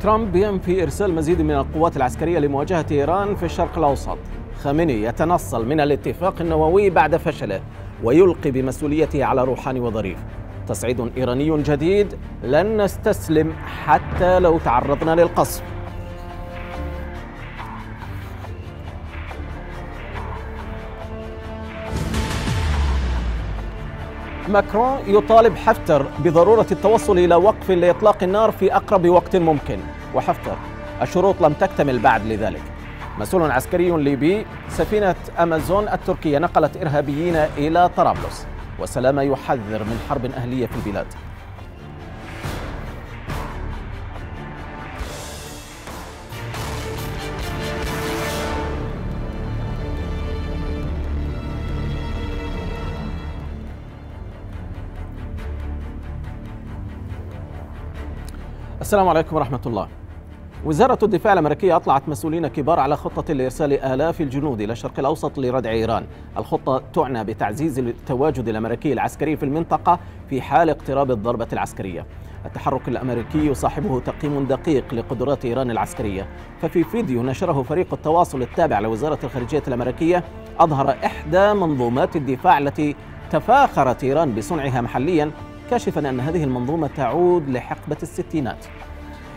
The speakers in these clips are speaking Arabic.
ترامب ينفي إرسال مزيد من القوات العسكرية لمواجهة إيران في الشرق الأوسط خامنئي يتنصل من الاتفاق النووي بعد فشله ويلقي بمسؤوليته على روحاني وظريف تصعيد إيراني جديد لن نستسلم حتى لو تعرضنا للقصف ماكرون يطالب حفتر بضرورة التوصل إلى وقف لإطلاق النار في أقرب وقت ممكن وحفتر الشروط لم تكتمل بعد لذلك مسؤول عسكري ليبي سفينة أمازون التركية نقلت إرهابيين إلى طرابلس وسلامة يحذر من حرب أهلية في البلاد السلام عليكم ورحمة الله وزارة الدفاع الأمريكية أطلعت مسؤولين كبار على خطة لإرسال آلاف الجنود إلى الشرق الأوسط لردع إيران الخطة تعنى بتعزيز التواجد الأمريكي العسكري في المنطقة في حال اقتراب الضربة العسكرية التحرك الأمريكي يصاحبه تقييم دقيق لقدرات إيران العسكرية ففي فيديو نشره فريق التواصل التابع لوزارة الخارجية الأمريكية أظهر إحدى منظومات الدفاع التي تفاخرت إيران بصنعها محليا كاشفا أن هذه المنظومة تعود لحقبة الستينات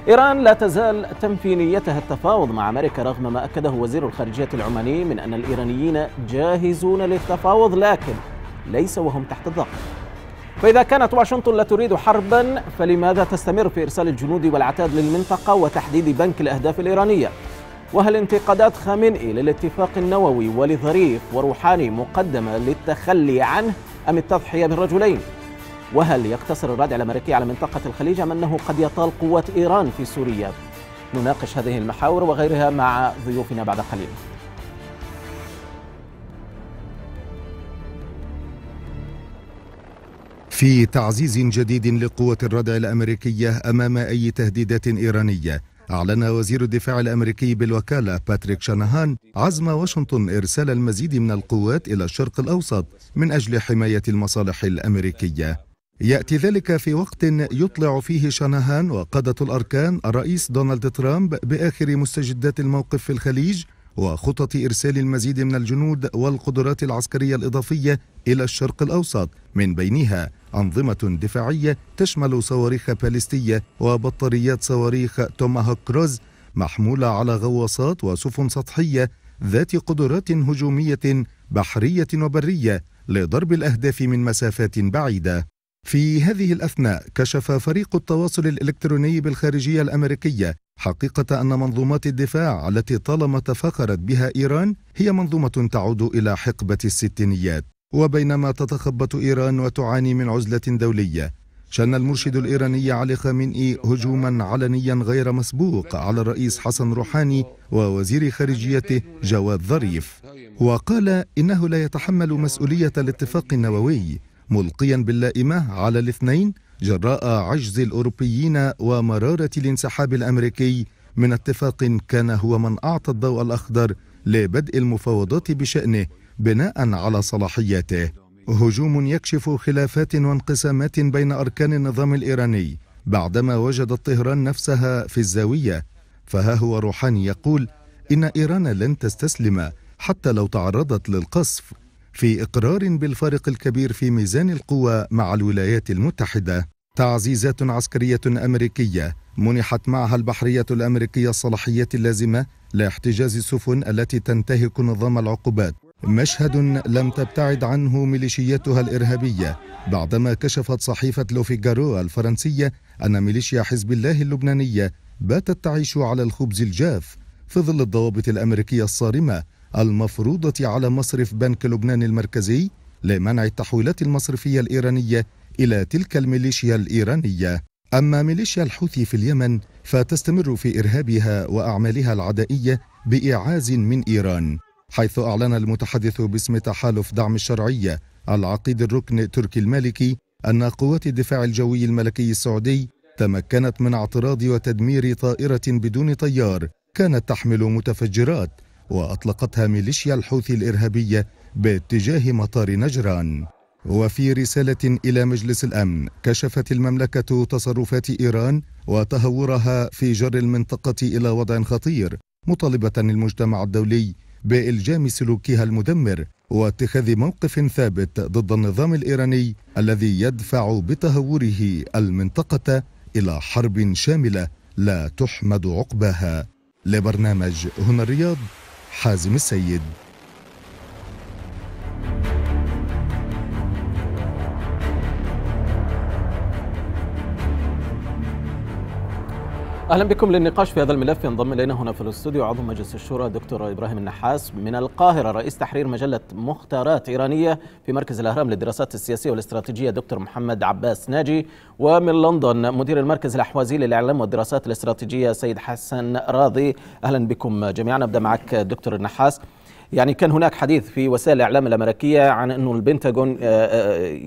إيران لا تزال تنفي نيتها التفاوض مع أمريكا رغم ما أكده وزير الخارجية العماني من أن الإيرانيين جاهزون للتفاوض لكن ليس وهم تحت الضغط فإذا كانت واشنطن لا تريد حربا فلماذا تستمر في إرسال الجنود والعتاد للمنطقة وتحديد بنك الأهداف الإيرانية؟ وهل انتقادات خامنئي للاتفاق النووي ولظريف وروحاني مقدمة للتخلي عنه أم التضحية بالرجلين؟ وهل يقتصر الردع الأمريكي على منطقة الخليج أم أنه قد يطال قوة إيران في سوريا؟ نناقش هذه المحاور وغيرها مع ضيوفنا بعد قليل في تعزيز جديد لقوة الردع الأمريكية أمام أي تهديدات إيرانية أعلن وزير الدفاع الأمريكي بالوكالة باتريك شانهان عزم واشنطن إرسال المزيد من القوات إلى الشرق الأوسط من أجل حماية المصالح الأمريكية ياتي ذلك في وقت يطلع فيه شانهان وقاده الاركان الرئيس دونالد ترامب باخر مستجدات الموقف في الخليج وخطط ارسال المزيد من الجنود والقدرات العسكريه الاضافيه الى الشرق الاوسط من بينها انظمه دفاعيه تشمل صواريخ باليستيه وبطاريات صواريخ توماهوك كروز محموله على غواصات وسفن سطحيه ذات قدرات هجوميه بحريه وبريه لضرب الاهداف من مسافات بعيده في هذه الأثناء كشف فريق التواصل الإلكتروني بالخارجية الأمريكية حقيقة أن منظومات الدفاع التي طالما تفاخرت بها إيران هي منظومة تعود إلى حقبة الستينيات وبينما تتخبط إيران وتعاني من عزلة دولية شن المرشد الإيراني علي خامنئي هجوما علنيا غير مسبوق على الرئيس حسن روحاني ووزير خارجيته جواد ظريف وقال إنه لا يتحمل مسؤولية الاتفاق النووي ملقيا باللائمة على الاثنين جراء عجز الأوروبيين ومرارة الانسحاب الأمريكي من اتفاق كان هو من أعطى الضوء الأخضر لبدء المفاوضات بشأنه بناء على صلاحياته هجوم يكشف خلافات وانقسامات بين أركان النظام الإيراني بعدما وجدت طهران نفسها في الزاوية فها هو روحاني يقول إن إيران لن تستسلم حتى لو تعرضت للقصف في إقرار بالفارق الكبير في ميزان القوى مع الولايات المتحدة تعزيزات عسكرية أمريكية منحت معها البحرية الأمريكية الصلاحية اللازمة لاحتجاز السفن التي تنتهك نظام العقوبات مشهد لم تبتعد عنه ميليشياتها الإرهابية بعدما كشفت صحيفة لوفيغارو الفرنسية أن ميليشيا حزب الله اللبنانية باتت تعيش على الخبز الجاف في ظل الضوابط الأمريكية الصارمة المفروضة على مصرف بنك لبنان المركزي لمنع التحويلات المصرفية الإيرانية إلى تلك الميليشيا الإيرانية أما ميليشيا الحوثي في اليمن فتستمر في إرهابها وأعمالها العدائية بإعاز من إيران حيث أعلن المتحدث باسم تحالف دعم الشرعية العقيد الركن تركي المالكي أن قوات الدفاع الجوي الملكي السعودي تمكنت من اعتراض وتدمير طائرة بدون طيار كانت تحمل متفجرات وأطلقتها ميليشيا الحوثي الإرهابية باتجاه مطار نجران وفي رسالة إلى مجلس الأمن كشفت المملكة تصرفات إيران وتهورها في جر المنطقة إلى وضع خطير مطالبة المجتمع الدولي بإلجام سلوكها المدمر واتخاذ موقف ثابت ضد النظام الإيراني الذي يدفع بتهوره المنطقة إلى حرب شاملة لا تحمد عقباها لبرنامج هنا الرياض حازم السيد اهلا بكم للنقاش في هذا الملف ينضم الينا هنا في الاستوديو عضو مجلس الشورى دكتور ابراهيم النحاس من القاهره رئيس تحرير مجله مختارات ايرانيه في مركز الاهرام للدراسات السياسيه والاستراتيجيه دكتور محمد عباس ناجي ومن لندن مدير المركز الاحوازي للاعلام والدراسات الاستراتيجيه سيد حسن راضي اهلا بكم جميعا ابدا معك دكتور النحاس يعني كان هناك حديث في وسائل الإعلام الأمريكية عن أنه البنتاغون آه، آه،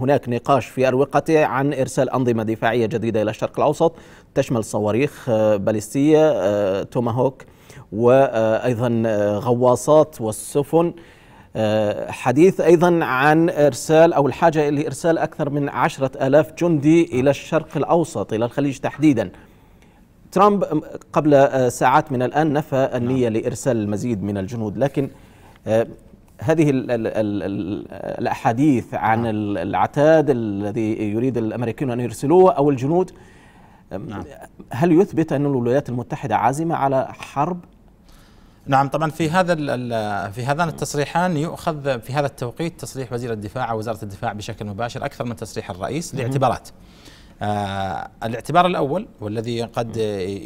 هناك نقاش في أروقته عن إرسال أنظمة دفاعية جديدة إلى الشرق الأوسط تشمل صواريخ آه، باليستية توماهوك وأيضا غواصات والسفن حديث أيضا عن إرسال أو الحاجة لإرسال أكثر من عشرة ألاف جندي إلى الشرق الأوسط إلى الخليج تحديداً ترامب قبل آه، ساعات من الآن نفى نعم. النية لإرسال المزيد من الجنود لكن آه، هذه ال ال ال الأحاديث عن نعم. العتاد الذي يريد الأمريكيون أن يرسلوه أو الجنود نعم. هل يثبت أن الولايات المتحدة عازمة على حرب نعم طبعا في هذا في هذان التصريحان يؤخذ في هذا التوقيت تصريح وزير الدفاع ووزاره الدفاع بشكل مباشر اكثر من تصريح الرئيس لاعتبارات آه، الاعتبار الأول والذي قد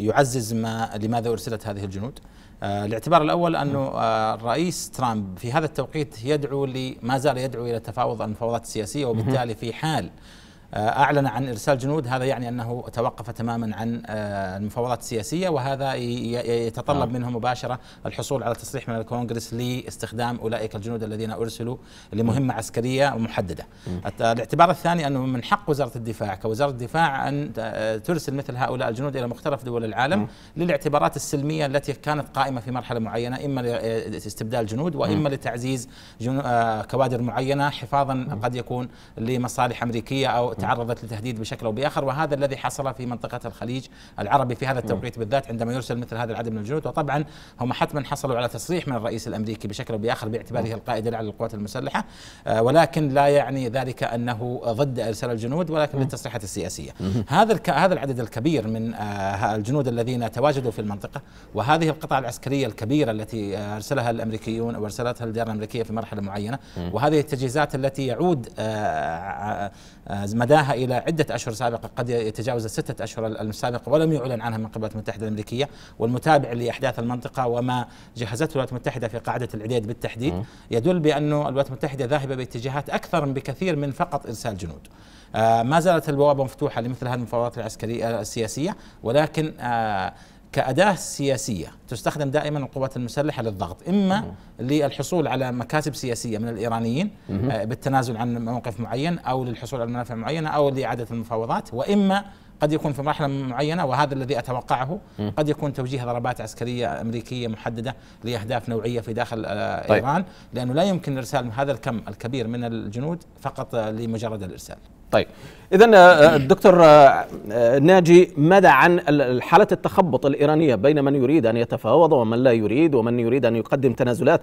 يعزز ما لماذا أرسلت هذه الجنود آه، الاعتبار الأول أنه آه، الرئيس ترامب في هذا التوقيت يدعو لما زال يدعو إلى تفاوض المفاوضات السياسية وبالتالي في حال آه، أعلن عن إرسال جنود هذا يعني أنه توقف تماما عن آه، المفاوضات السياسية وهذا يتطلب آه. منه مباشرة الحصول على تصريح من الكونغرس لاستخدام أولئك الجنود الذين أرسلوا لمهمة عسكرية محددة الاعتبار الثاني أنه من حق وزارة الدفاع كوزارة الدفاع أن ترسل مثل هؤلاء الجنود إلى مختلف دول العالم للاعتبارات السلمية التي كانت قائمة في مرحلة معينة إما لاستبدال جنود وإما لتعزيز كوادر معينة حفاظا قد يكون لمصالح أمريكية أو تعرضت لتهديد بشكل او باخر وهذا الذي حصل في منطقه الخليج العربي في هذا التوقيت بالذات عندما يرسل مثل هذا العدد من الجنود وطبعا هم حتما حصلوا على تصريح من الرئيس الامريكي بشكل او باخر باعتباره القائد الاعلى للقوات المسلحه آه، ولكن لا يعني ذلك انه ضد ارسال الجنود ولكن للتصريحات السياسيه هذا هذا العدد الكبير من آه، الجنود الذين تواجدوا في المنطقه وهذه القطع العسكريه الكبيره التي ارسلها الامريكيون او ارسلتها الاداره الامريكيه في مرحله معينه وهذه التجهيزات التي يعود آه، مداها إلى عدة أشهر سابقة قد يتجاوز الستة أشهر السابقة ولم يعلن عنها من قبل الولايات المتحدة الأمريكية والمتابع لأحداث المنطقة وما جهزته الولايات المتحدة في قاعدة العديد بالتحديد يدل بأن الولايات المتحدة ذاهبة باتجاهات أكثر بكثير من فقط إرسال جنود آه ما زالت البوابة مفتوحة لمثل هذه المفاوضات العسكرية آه، السياسية ولكن آه كأداة سياسية تستخدم دائما القوات المسلحة للضغط إما للحصول على مكاسب سياسية من الإيرانيين آه، بالتنازل عن موقف معين أو للحصول على منافع معينة أو لإعادة المفاوضات وإما قد يكون في مرحله معينه وهذا الذي اتوقعه قد يكون توجيه ضربات عسكريه امريكيه محدده لاهداف نوعيه في داخل آه، طيب. ايران لانه لا يمكن ارسال هذا الكم الكبير من الجنود فقط آه، لمجرد الارسال. طيب اذا الدكتور آه، ناجي ماذا عن حاله التخبط الايرانيه بين من يريد ان يتفاوض ومن لا يريد ومن يريد ان يقدم تنازلات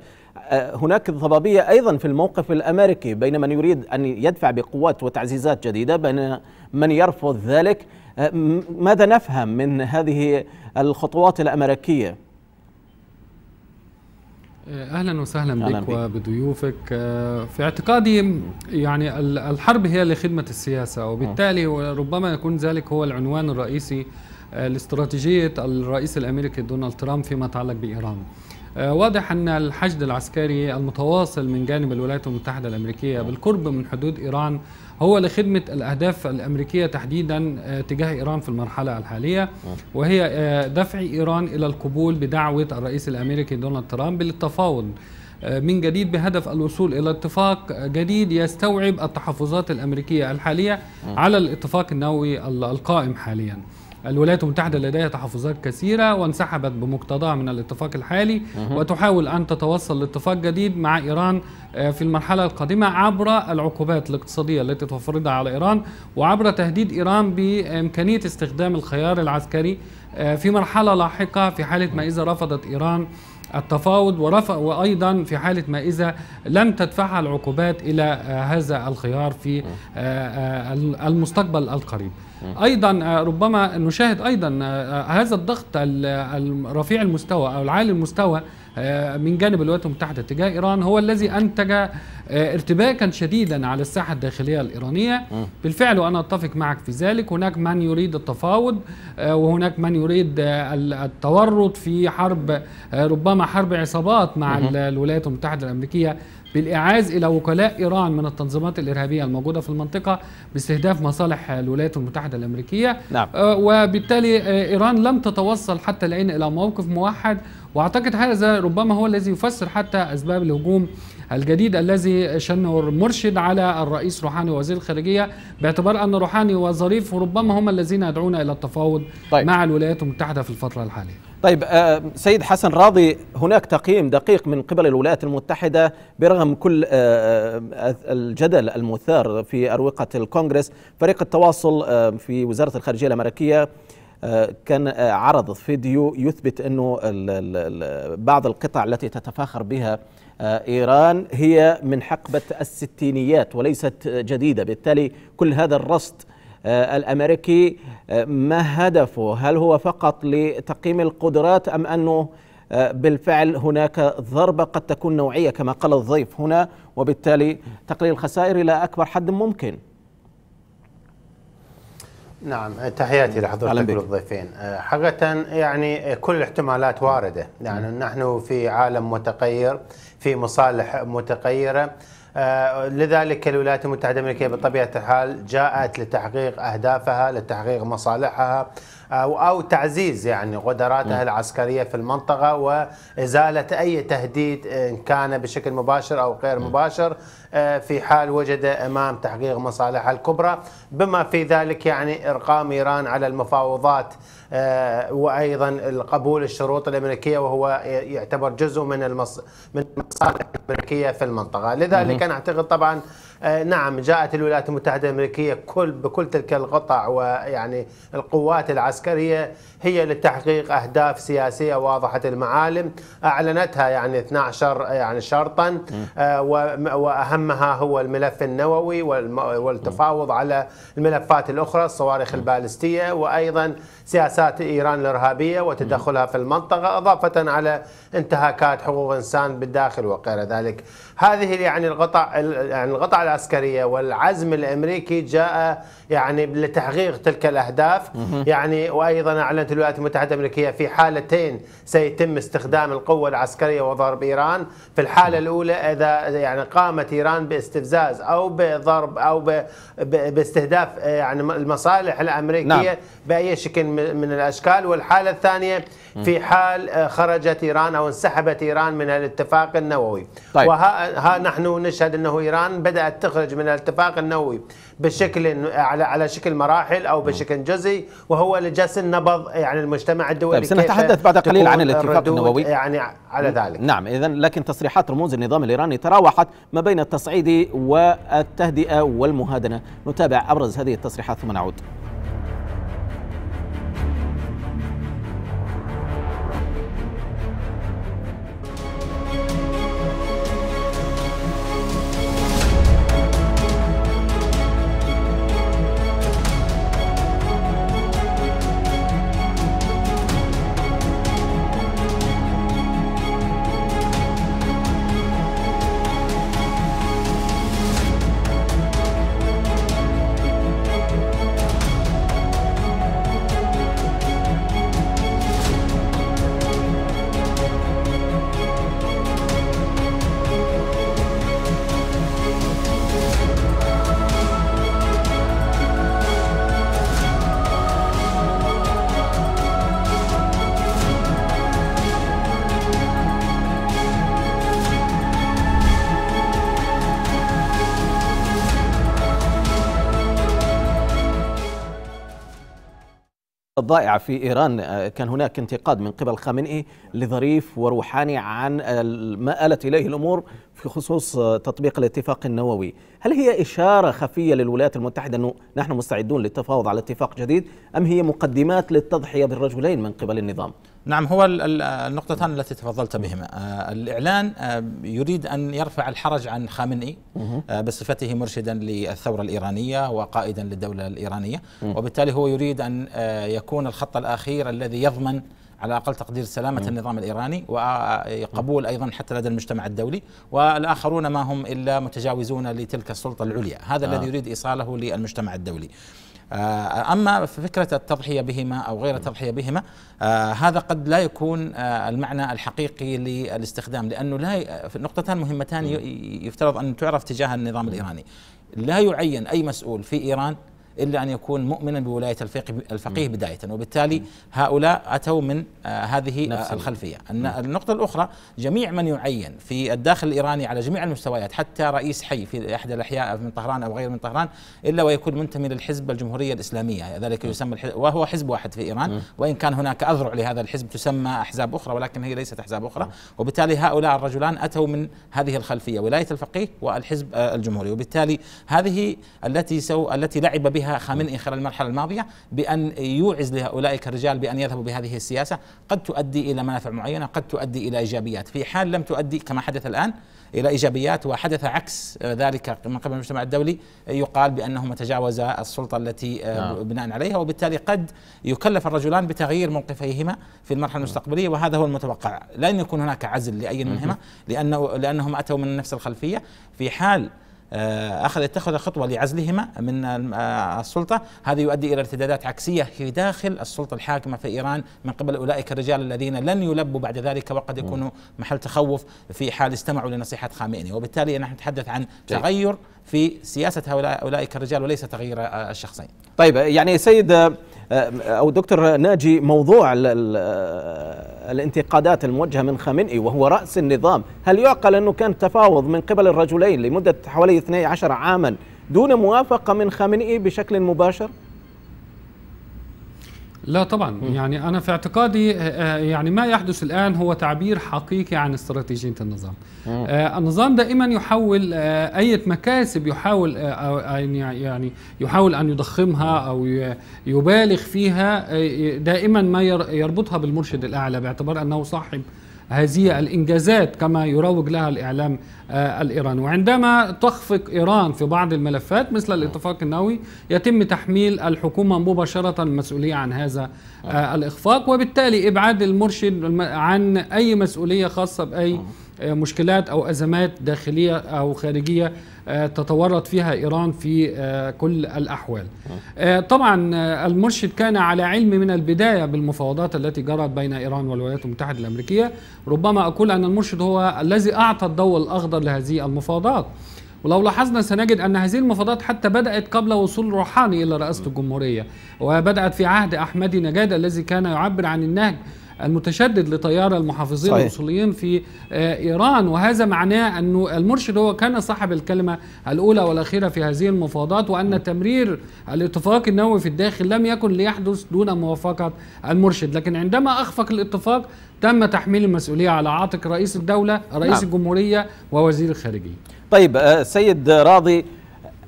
هناك ضبابيه ايضا في الموقف الامريكي بين من يريد ان يدفع بقوات وتعزيزات جديده بين من يرفض ذلك أه، ماذا نفهم من هذه الخطوات الأمريكية؟ أه، اهلا وسهلا بك أهلاً بك. وبضيوفك أه، في اعتقادي يعني الحرب هي لخدمه السياسه وبالتالي ربما يكون ذلك هو العنوان الرئيسي لاستراتيجيه الرئيس الامريكي دونالد ترامب فيما يتعلق بايران. واضح ان الحشد العسكري المتواصل من جانب الولايات المتحده الامريكيه بالقرب من حدود ايران هو لخدمة الأهداف الأمريكية تحديدا آه، تجاه إيران في المرحلة الحالية نعم. وهي آه، دفع إيران إلى القبول بدعوة الرئيس الأمريكي دونالد ترامب للتفاوض آه، من جديد بهدف الوصول الى اتفاق جديد يستوعب التحفظات الامريكيه الحاليه نعم. على الاتفاق النووي القائم حاليا. الولايات المتحدة لديها تحفظات كثيرة وانسحبت بمقتضاها من الاتفاق الحالي وتحاول أن تتوصل لاتفاق جديد مع إيران آه، في المرحلة القادمة عبر العقوبات الاقتصادية التي تفرضها على إيران وعبر تهديد إيران بإمكانية استخدام الخيار العسكري آه، في مرحلة لاحقة في حالة ما إذا رفضت إيران التفاوض ورفع وايضا في حاله ما اذا لم تدفعها العقوبات الى آه، هذا الخيار في المستقبل القريب ايضا آه، ربما نشاهد ايضا آه، آه، هذا الضغط الرفيع المستوى او العالي المستوى من جانب الولايات المتحده تجاه ايران هو الذي انتج ارتباكا شديدا على الساحه الداخليه الايرانيه بالفعل وانا اتفق معك في ذلك هناك من يريد التفاوض وهناك من يريد التورط في حرب ربما حرب عصابات مع الولايات المتحده الامريكيه بالإعاز إلى وكلاء إيران من التنظيمات الإرهابية الموجودة في المنطقة باستهداف مصالح الولايات المتحدة الأمريكية نعم. أه، وبالتالي أه، إيران لم تتوصل حتى الآن إلى موقف موحد واعتقد هذا ربما هو الذي يفسر حتى اسباب الهجوم الجديد الذي شنه المرشد على الرئيس روحاني ووزير الخارجيه باعتبار ان روحاني وظريف ربما هم الذين يدعون الى التفاوض طيب. مع الولايات المتحده في الفتره الحاليه. طيب آه، سيد حسن راضي هناك تقييم دقيق من قبل الولايات المتحدة برغم كل آه، آه، الجدل المثار في أروقة الكونغرس فريق التواصل في وزارة الخارجية الأمريكية كان عرض فيديو يثبت انه بعض القطع التي تتفاخر بها ايران هي من حقبه الستينيات وليست جديده، بالتالي كل هذا الرصد آه، الأمريكي آه، ما هدفه هل هو فقط لتقييم القدرات أم أنه آه، بالفعل هناك ضربة قد تكون نوعية كما قال الضيف هنا وبالتالي تقليل الخسائر إلى أكبر حد ممكن نعم تحياتي لحضرتك وللضيفين حقيقة يعني كل الاحتمالات واردة يعني نحن في عالم متغير في مصالح متغيرة آه، لذلك الولايات المتحده الامريكيه بطبيعه الحال جاءت لتحقيق اهدافها لتحقيق مصالحها آه، أو تعزيز يعني قدراتها العسكرية في المنطقة وإزالة أي تهديد إن كان بشكل مباشر أو غير مباشر آه، في حال وجد أمام تحقيق مصالحها الكبرى بما في ذلك يعني إرقام إيران على المفاوضات آه، وايضا القبول الشروط الامريكيه وهو يعتبر جزء من المص... من المصالح الامريكيه في المنطقه، لذلك انا اعتقد طبعا آه، نعم جاءت الولايات المتحدة الأمريكية كل بكل تلك القطع ويعني القوات العسكرية هي لتحقيق أهداف سياسية واضحة المعالم أعلنتها يعني 12 يعني شرطا آه، وأهمها هو الملف النووي والتفاوض على الملفات الأخرى الصواريخ البالستية وأيضا سياسات إيران الإرهابية وتدخلها في المنطقة إضافة على انتهاكات حقوق الإنسان بالداخل وغير ذلك هذه يعني القطع يعني القطع العسكريه والعزم الامريكي جاء يعني لتحقيق تلك الاهداف يعني وايضا اعلنت الولايات المتحدة الأمريكية في حالتين سيتم استخدام القوة العسكرية وضرب إيران في الحالة الأولى إذا يعني قامت إيران باستفزاز أو بضرب أو باستهداف يعني المصالح الأمريكية نعم. بأي شكل من الأشكال والحالة الثانية في حال خرجت إيران أو انسحبت إيران من الاتفاق النووي طيب. وها نحن نشهد أنه إيران بدأت تخرج من الاتفاق النووي بشكل على على شكل مراحل او بشكل جزئي وهو لجس النبض يعني المجتمع الدولي طيب سنتحدث بعد قليل عن الاتفاق النووي يعني على ذلك نعم اذا لكن تصريحات رموز النظام الايراني تراوحت ما بين التصعيد والتهدئه والمهادنه نتابع ابرز هذه التصريحات ثم نعود الضائعة في إيران آه، كان هناك انتقاد من قبل خامنئي لظريف وروحاني عن ما آلت إليه الأمور في خصوص آه، تطبيق الاتفاق النووي هل هي إشارة خفية للولايات المتحدة أنه نحن مستعدون للتفاوض على اتفاق جديد أم هي مقدمات للتضحية بالرجلين من قبل النظام؟ نعم هو النقطتان التي تفضلت بهما آه، الإعلان آه، يريد أن يرفع الحرج عن خامنئي آه، بصفته مرشدا للثورة الإيرانية وقائدا للدولة الإيرانية وبالتالي هو يريد أن يكون الخط الأخير الذي يضمن على اقل تقدير سلامه النظام الايراني وقبول ايضا حتى لدى المجتمع الدولي والاخرون ما هم الا متجاوزون لتلك السلطه العليا هذا آه. الذي يريد ايصاله للمجتمع الدولي آه، أما فكرة التضحية بهما أو غير التضحية بهما آه، هذا قد لا يكون آه، المعنى الحقيقي للاستخدام لأنه لا نقطتان مهمتان يفترض أن تعرف تجاه النظام الإيراني لا يعين أي مسؤول في إيران إلا أن يكون مؤمنا بولاية الفقيه, الفقيه بداية وبالتالي هؤلاء أتوا من آه، هذه نفسي. الخلفية النقطة الأخرى جميع من يعين في الداخل الإيراني على جميع المستويات حتى رئيس حي في أحد الأحياء من طهران أو غير من طهران إلا ويكون منتمي للحزب الجمهورية الإسلامية ذلك يسمى وهو حزب واحد في إيران وإن كان هناك أذرع لهذا الحزب تسمى أحزاب أخرى ولكن هي ليست أحزاب أخرى وبالتالي هؤلاء الرجلان أتوا من هذه الخلفية ولاية الفقيه والحزب آه، الجمهوري وبالتالي هذه التي سو التي لعب بها بها خامنئي خلال المرحلة الماضية بأن يوعز لأولئك الرجال بأن يذهبوا بهذه السياسة قد تؤدي إلى منافع معينة قد تؤدي إلى إيجابيات في حال لم تؤدي كما حدث الآن إلى إيجابيات وحدث عكس آه، ذلك من قبل المجتمع الدولي آه، يقال بأنهما تجاوزا السلطة التي آه، نعم. بناء عليها وبالتالي قد يكلف الرجلان بتغيير موقفيهما في المرحلة نعم. المستقبلية وهذا هو المتوقع لن يكون هناك عزل لأي منهما لأنه لأنهم أتوا من نفس الخلفية في حال اخذت آه، تاخذ خطوه لعزلهما من آه، السلطه هذا يؤدي الى ارتدادات عكسيه في داخل السلطه الحاكمه في ايران من قبل اولئك الرجال الذين لن يلبوا بعد ذلك وقد يكونوا محل تخوف في حال استمعوا لنصيحه خامئني وبالتالي نحن نتحدث عن تغير في سياسه هؤلاء اولئك الرجال وليس تغيير الشخصين طيب يعني سيد او دكتور ناجي موضوع الانتقادات الموجهه من خامنئي وهو راس النظام، هل يعقل انه كان تفاوض من قبل الرجلين لمده حوالي 12 عاما دون موافقه من خامنئي بشكل مباشر؟ لا طبعا م. يعني انا في اعتقادي آه، آه، يعني ما يحدث الان هو تعبير حقيقي عن استراتيجيه النظام م. آه، النظام دائما يحاول اي مكاسب يحاول يعني يحاول ان يضخمها او يبالغ فيها دائما ما يربطها بالمرشد الاعلى باعتبار انه صاحب هذه الإنجازات كما يروج لها الإعلام آه، الإيراني وعندما تخفق إيران في بعض الملفات مثل نعم. الاتفاق النووي يتم تحميل الحكومة مباشرة المسؤولية عن هذا نعم. آه، الإخفاق وبالتالي إبعاد المرشد عن أي مسؤولية خاصة بأي نعم. آه، مشكلات أو أزمات داخلية أو خارجية آه، تتورط فيها إيران في آه، كل الأحوال طبعا المرشد كان على علم من البداية بالمفاوضات التي جرت بين إيران والولايات المتحدة الأمريكية ربما أقول أن المرشد هو الذي أعطى الضوء الأخضر لهذه المفاوضات ولو لاحظنا سنجد أن هذه المفاوضات حتى بدأت قبل وصول روحاني إلى رئاسة الجمهورية وبدأت في عهد أحمدي نجاد الذي كان يعبر عن النهج المتشدد لتيار المحافظين صحيح. الاصوليين في آه، ايران وهذا معناه انه المرشد هو كان صاحب الكلمه الاولى والاخيره في هذه المفاوضات وان تمرير الاتفاق النووي في الداخل لم يكن ليحدث دون موافقه المرشد لكن عندما اخفق الاتفاق تم تحميل المسؤوليه على عاتق رئيس الدوله رئيس نعم. الجمهوريه ووزير الخارجيه طيب آه، سيد راضي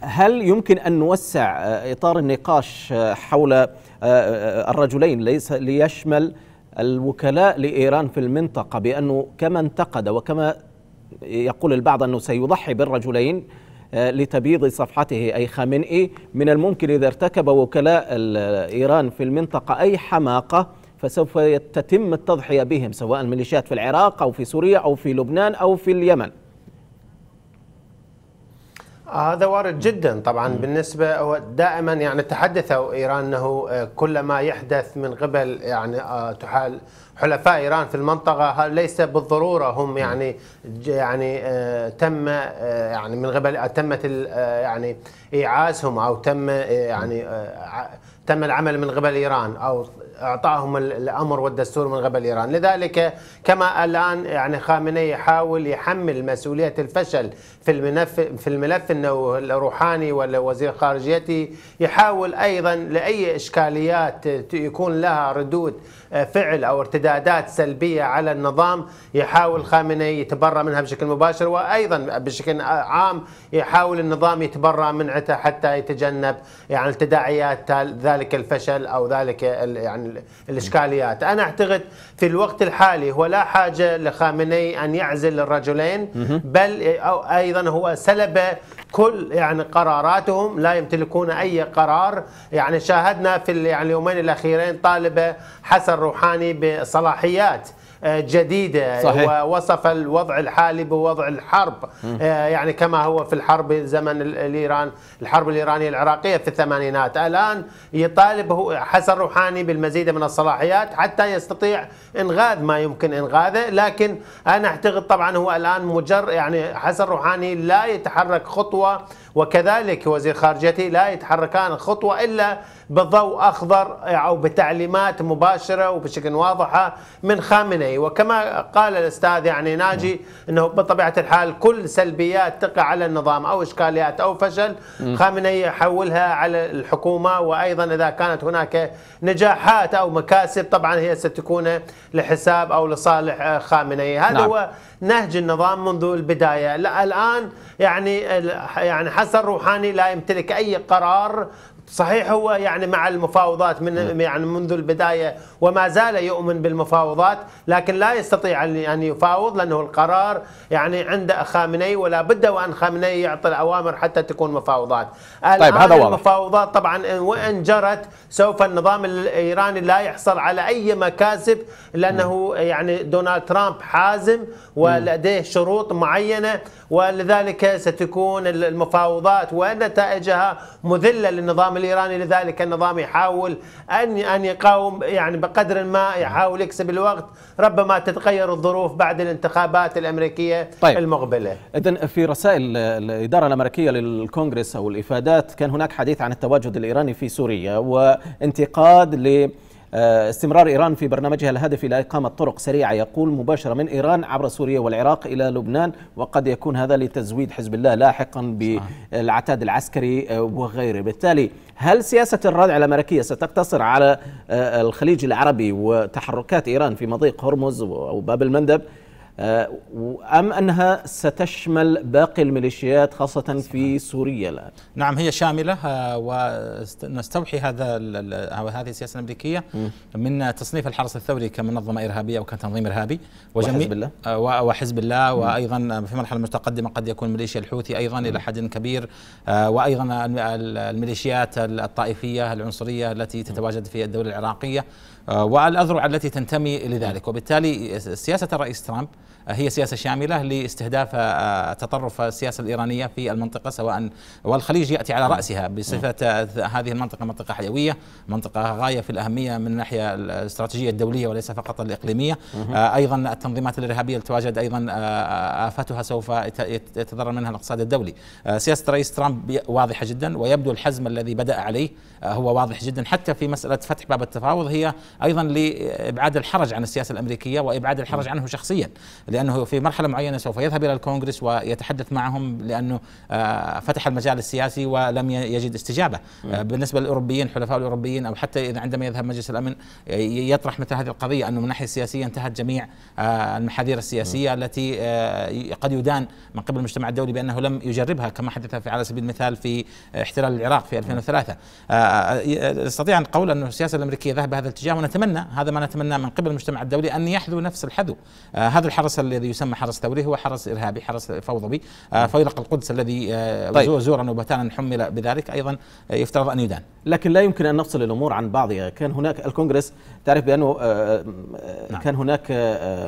هل يمكن ان نوسع آه، اطار النقاش حول الرجلين ليس ليشمل الوكلاء لإيران في المنطقة بأنه كما انتقد وكما يقول البعض أنه سيضحي بالرجلين آه، لتبييض صفحته أي خامنئي من الممكن إذا ارتكب وكلاء إيران في المنطقة أي حماقة فسوف تتم التضحية بهم سواء الميليشيات في العراق أو في سوريا أو في لبنان أو في اليمن هذا وارد جدا طبعا م. بالنسبه دائما يعني تحدثوا ايران انه كل ما يحدث من قبل يعني آه، تحال حلفاء ايران في المنطقه ليس بالضروره هم يعني يعني آه، تم آه، يعني من قبل تمت يعني ايعازهم او تم يعني تم العمل من قبل ايران او اعطائهم الامر والدستور من قبل ايران، لذلك كما الان يعني خامنئي يحاول يحمل مسؤوليه الفشل في الملف في الملف الروحاني ولا وزير خارجيته يحاول ايضا لاي اشكاليات يكون لها ردود آه، فعل او ارتدادات سلبيه على النظام يحاول خامنئي يتبرى منها بشكل مباشر وايضا بشكل عام يحاول النظام يتبرى عته حتى يتجنب يعني تداعيات ذلك الفشل او ذلك يعني الاشكاليات، انا اعتقد في الوقت الحالي هو لا حاجه لخامنئي ان يعزل الرجلين بل أو ايضا هو سلب كل يعني قراراتهم لا يمتلكون اي قرار يعني شاهدنا في يعني اليومين الاخيرين طالب حسن روحاني بصلاحيات جديدة صحيح. ووصف الوضع الحالي بوضع الحرب م. آه، يعني كما هو في الحرب زمن الإيران الحرب الإيرانية العراقية في الثمانينات الآن يطالب حسن روحاني بالمزيد من الصلاحيات حتى يستطيع إنغاذ ما يمكن إنغاذه لكن أنا أعتقد طبعا هو الآن مجر يعني حسن روحاني لا يتحرك خطوة وكذلك وزير خارجيته لا يتحركان خطوة إلا بضوء أخضر أو بتعليمات مباشرة وبشكل واضحة من خامنئي وكما قال الأستاذ يعني ناجي أنه بطبيعة الحال كل سلبيات تقع على النظام أو إشكاليات أو فشل خامنئي يحولها على الحكومة وأيضا إذا كانت هناك نجاحات أو مكاسب طبعا هي ستكون لحساب أو لصالح خامنئي هذا نعم. هو نهج النظام منذ البداية لا الآن يعني يعني حسن روحاني لا يمتلك أي قرار صحيح هو يعني مع المفاوضات من نعم. يعني منذ البدايه وما زال يؤمن بالمفاوضات لكن لا يستطيع ان يعني يفاوض لانه القرار يعني عند خامنئي ولا بد وان خامنئي يعطي الاوامر حتى تكون مفاوضات. طيب هذا واضح. المفاوضات طبعا وان جرت سوف النظام الايراني لا يحصل على اي مكاسب لانه نعم. يعني دونالد ترامب حازم ولديه نعم. شروط معينه ولذلك ستكون المفاوضات ونتائجها مذله للنظام الايراني لذلك النظام يحاول ان ان يقاوم يعني بقدر ما يحاول يكسب الوقت ربما تتغير الظروف بعد الانتخابات الامريكيه طيب. المقبله اذا في رسائل الاداره الامريكيه للكونغرس او الافادات كان هناك حديث عن التواجد الايراني في سوريا وانتقاد ل آه، استمرار إيران في برنامجها الهدف إلى إقامة طرق سريعة يقول مباشرة من إيران عبر سوريا والعراق إلى لبنان وقد يكون هذا لتزويد حزب الله لاحقا بالعتاد العسكري آه، وغيره بالتالي هل سياسة الردع الأمريكية ستقتصر على آه، الخليج العربي وتحركات إيران في مضيق هرمز أو باب المندب أم أنها ستشمل باقي الميليشيات خاصة في سوريا الآن؟ نعم هي شاملة آه، ونستوحي هذا هذه السياسة الأمريكية من تصنيف الحرس الثوري كمنظمة إرهابية أو كتنظيم إرهابي وحزب الله آه، وحزب الله وأيضا في مرحلة متقدمة قد يكون ميليشيا الحوثي أيضا إلى حد كبير آه، وأيضا الميليشيات الطائفية العنصرية التي تتواجد في الدولة العراقية آه، والاذرع التي تنتمي لذلك وبالتالي سياسه الرئيس ترامب هي سياسة شاملة لاستهداف آه، تطرف السياسة الإيرانية في المنطقة سواء والخليج يأتي على رأسها بصفة هذه المنطقة منطقة حيوية منطقة غاية في الأهمية من الناحية الاستراتيجية الدولية وليس فقط الإقليمية آه، أيضا التنظيمات الإرهابية تواجد أيضا آه، آفاتها سوف يتضرر منها الاقتصاد الدولي سياسة رئيس ترامب واضحة جدا ويبدو الحزم الذي بدأ عليه هو واضح جدا حتى في مسألة فتح باب التفاوض هي أيضا لإبعاد الحرج عن السياسة الأمريكية وإبعاد الحرج عنه شخصيا لأنه في مرحلة معينة سوف يذهب إلى الكونغرس ويتحدث معهم لأنه آه، فتح المجال السياسي ولم يجد استجابة آه، بالنسبة للأوروبيين حلفاء الأوروبيين أو حتى إذا عندما يذهب مجلس الأمن آه، يطرح مثل هذه القضية أنه من الناحية السياسية انتهت جميع المحاذير السياسية التي قد يدان من قبل المجتمع الدولي بأنه لم يجربها كما حدث في على سبيل المثال في احتلال العراق في 2003 نستطيع أن نقول أن السياسة الأمريكية ذهب بهذا الاتجاه ونتمنى هذا ما نتمناه من قبل المجتمع الدولي أن يحذو نفس الحذو هذا الحرس الذي يسمى حرس ثوري هو حرس ارهابي حرس فوضوي آه، نعم. فيرق القدس الذي آه، طيب. زورا وبتانا حمل بذلك ايضا آه، يفترض ان يدان لكن لا يمكن ان نفصل الامور عن بعضها كان هناك الكونغرس تعرف بانه نعم. كان هناك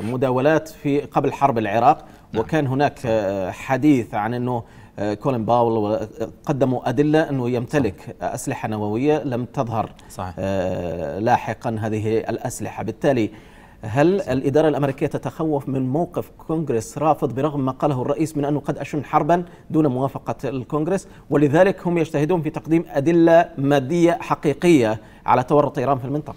مداولات في قبل حرب العراق نعم. وكان هناك حديث عن انه كولين باول قدموا أدلة أنه يمتلك صحيح. أسلحة نووية لم تظهر صحيح. لاحقا هذه الأسلحة بالتالي هل الإدارة الأمريكية تتخوف من موقف كونغرس رافض برغم ما قاله الرئيس من أنه قد أشن حربا دون موافقة الكونغرس ولذلك هم يجتهدون في تقديم أدلة مادية حقيقية على تورط إيران في المنطقة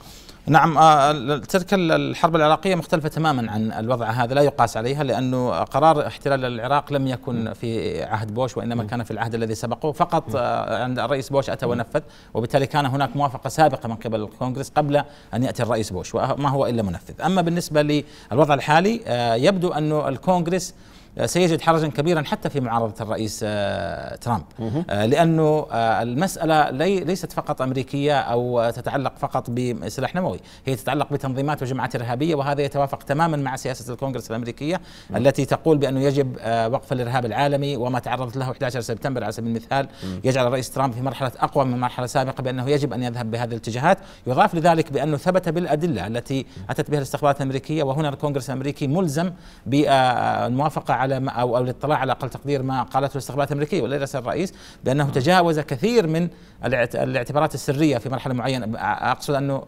نعم آه، تلك الحرب العراقيه مختلفه تماما عن الوضع هذا لا يقاس عليها لانه قرار احتلال العراق لم يكن في عهد بوش وانما كان في العهد الذي سبقه فقط آه، عند الرئيس بوش اتى ونفذ وبالتالي كان هناك موافقه سابقه من قبل الكونغرس قبل ان ياتي الرئيس بوش وما هو الا منفذ اما بالنسبه للوضع الحالي آه، يبدو انه الكونغرس آه، سيجد حرجا كبيرا حتى في معارضة الرئيس آه، ترامب آه، لأنه المسألة ليست فقط أمريكية أو تتعلق فقط بسلاح نووي هي تتعلق بتنظيمات وجماعات إرهابية وهذا يتوافق تماما مع سياسة الكونغرس الأمريكية التي تقول بأنه يجب وقف الإرهاب العالمي وما تعرضت له 11 سبتمبر على سبيل المثال يجعل الرئيس ترامب في مرحلة أقوى من مرحلة سابقة بأنه يجب أن يذهب بهذه الاتجاهات يضاف لذلك بأنه ثبت بالأدلة التي أتت بها الاستخبارات الأمريكية وهنا الكونغرس الأمريكي ملزم بالموافقة على ما او الاطلاع على اقل تقدير ما قالته الاستخبارات الامريكيه وليس الرئيس بانه نعم. تجاوز كثير من الاعتبارات السريه في مرحله معينه اقصد انه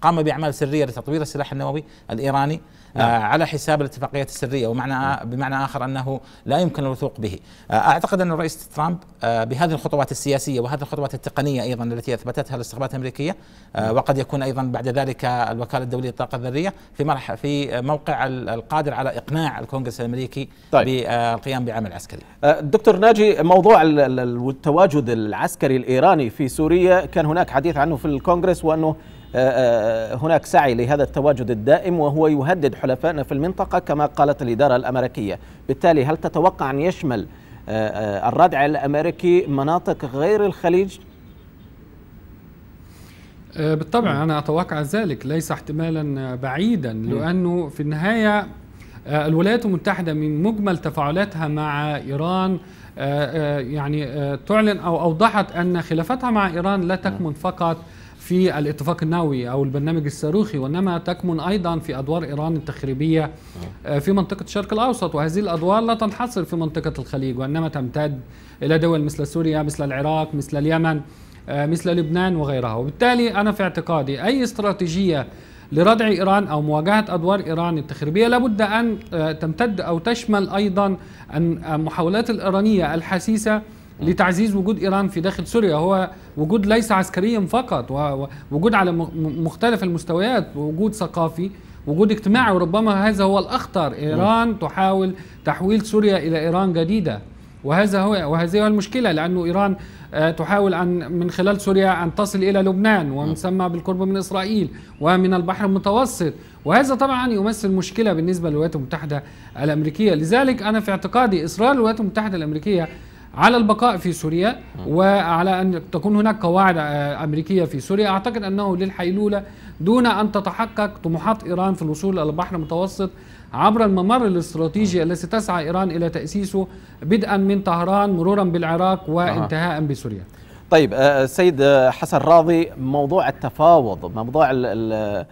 قام باعمال سريه لتطوير السلاح النووي الايراني آه، نعم. على حساب الاتفاقيات السريه ومعنى نعم. بمعنى اخر انه لا يمكن الوثوق به. آه، اعتقد ان الرئيس ترامب آه، بهذه الخطوات السياسيه وهذه الخطوات التقنيه ايضا التي اثبتتها الاستخبارات الامريكيه نعم. وقد يكون ايضا بعد ذلك الوكاله الدوليه للطاقه الذريه في مرح في موقع القادر على اقناع الكونغرس الامريكي طيب. بالقيام بعمل عسكري. دكتور ناجي موضوع التواجد العسكري الايراني في سوريا كان هناك حديث عنه في الكونغرس وانه آه، آه، آه، هناك سعي لهذا التواجد الدائم وهو يهدد حلفائنا في المنطقة كما قالت الإدارة الأمريكية بالتالي هل تتوقع أن يشمل الردع الأمريكي مناطق غير الخليج؟ بالطبع أنا أتوقع ذلك ليس احتمالا بعيدا لأنه في النهاية الولايات المتحدة من مجمل تفاعلاتها مع إيران يعني تعلن أو أوضحت أن خلافاتها مع إيران لا تكمن فقط في الاتفاق النووي أو البرنامج الصاروخي وإنما تكمن أيضا في أدوار إيران التخريبية آه. آه، في منطقة الشرق الأوسط وهذه الأدوار لا تنحصر في منطقة الخليج وإنما تمتد إلى دول مثل سوريا مثل العراق مثل اليمن آه، مثل لبنان وغيرها وبالتالي أنا في اعتقادي أي استراتيجية لردع إيران أو مواجهة أدوار إيران التخريبية لابد أن تمتد أو تشمل أيضا أن الإيرانية الحسيسة لتعزيز وجود ايران في داخل سوريا هو وجود ليس عسكريا فقط وجود على مختلف المستويات وجود ثقافي وجود اجتماعي وربما هذا هو الاخطر ايران تحاول تحويل سوريا الى ايران جديده وهذا هو وهذه هو المشكله لانه ايران آه، تحاول ان من خلال سوريا ان تصل الى لبنان ومن ثم بالقرب من اسرائيل ومن البحر المتوسط وهذا طبعا يمثل مشكله بالنسبه للولايات المتحده الامريكيه لذلك انا في اعتقادي اصرار الولايات المتحده الامريكيه على البقاء في سوريا وعلى أن تكون هناك قواعد آه، أمريكية في سوريا أعتقد أنه للحيلولة دون أن تتحقق طموحات إيران في الوصول إلى البحر المتوسط عبر الممر الاستراتيجي الذي تسعى إيران إلى تأسيسه بدءا من طهران مرورا بالعراق وانتهاء بسوريا طيب السيد آه، حسن راضي موضوع التفاوض موضوع آه،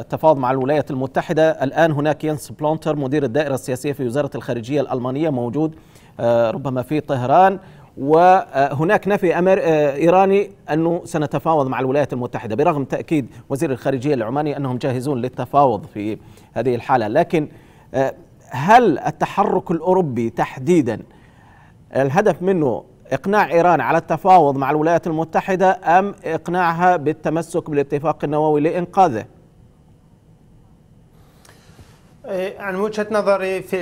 التفاوض مع الولايات المتحدة الآن هناك ينس بلونتر مدير الدائرة السياسية في وزارة الخارجية الألمانية موجود آه، ربما في طهران وهناك نفي أمر آه، إيراني أنه سنتفاوض مع الولايات المتحدة برغم تأكيد وزير الخارجية العماني أنهم جاهزون للتفاوض في هذه الحالة لكن آه، هل التحرك الأوروبي تحديدا الهدف منه إقناع إيران على التفاوض مع الولايات المتحدة أم إقناعها بالتمسك بالاتفاق النووي لإنقاذه إيه، عن يعني وجهه نظري في